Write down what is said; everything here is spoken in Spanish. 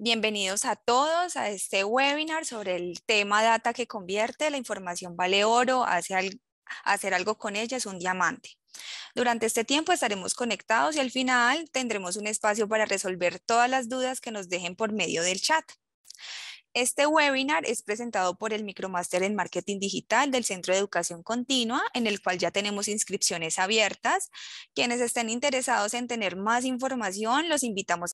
Bienvenidos a todos a este webinar sobre el tema data que convierte la información vale oro hace hacer algo con ella es un diamante. Durante este tiempo estaremos conectados y al final tendremos un espacio para resolver todas las dudas que nos dejen por medio del chat. Este webinar es presentado por el Micromaster en Marketing Digital del Centro de Educación Continua, en el cual ya tenemos inscripciones abiertas. Quienes estén interesados en tener más información, los invitamos